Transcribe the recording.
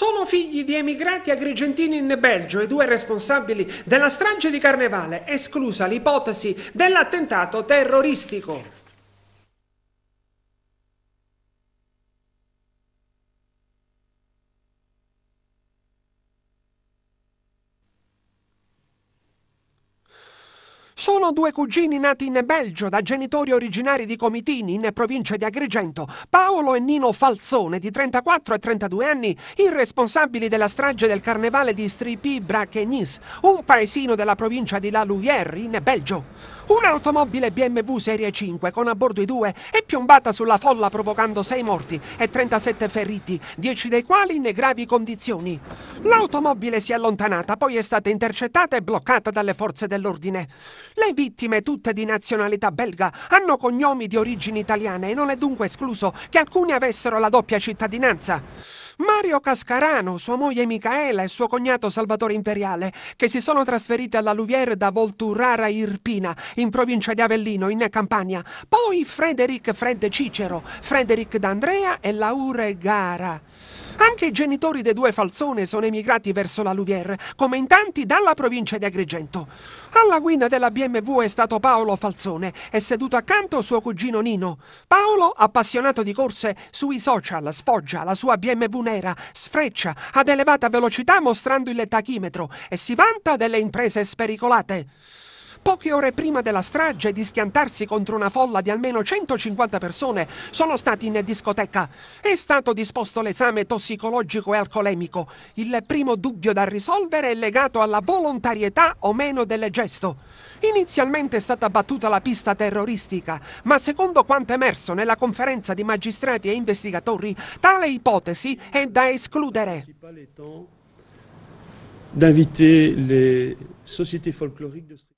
sono figli di emigrati agrigentini in Belgio e due responsabili della strage di Carnevale, esclusa l'ipotesi dell'attentato terroristico. Sono due cugini nati in Belgio da genitori originari di Comitini in provincia di Agrigento, Paolo e Nino Falzone di 34 e 32 anni, i responsabili della strage del carnevale di Stripy-Brachenis, un paesino della provincia di La Louvière in Belgio. Un'automobile BMW Serie 5 con a bordo i due è piombata sulla folla provocando 6 morti e 37 feriti, 10 dei quali in gravi condizioni. L'automobile si è allontanata, poi è stata intercettata e bloccata dalle forze dell'ordine. Le vittime, tutte di nazionalità belga, hanno cognomi di origini italiane e non è dunque escluso che alcuni avessero la doppia cittadinanza. Mario Cascarano, sua moglie Micaela e suo cognato Salvatore Imperiale, che si sono trasferiti alla Louvière da Volturara Irpina, in provincia di Avellino, in Campania. Poi Frederic Fred Cicero, Frederic D'Andrea e Laure Gara. Anche i genitori dei due Falzone sono emigrati verso la Louvière, come in tanti dalla provincia di Agrigento. Alla guida della BMW è stato Paolo Falzone e seduto accanto suo cugino Nino. Paolo, appassionato di corse, sui social sfoggia la sua BMW nera, sfreccia ad elevata velocità mostrando il tachimetro e si vanta delle imprese spericolate poche ore prima della strage e di schiantarsi contro una folla di almeno 150 persone, sono stati in discoteca. È stato disposto l'esame tossicologico e alcolemico. Il primo dubbio da risolvere è legato alla volontarietà o meno del gesto. Inizialmente è stata battuta la pista terroristica, ma secondo quanto emerso nella conferenza di magistrati e investigatori, tale ipotesi è da escludere. d'inviter les sociétés folkloriques de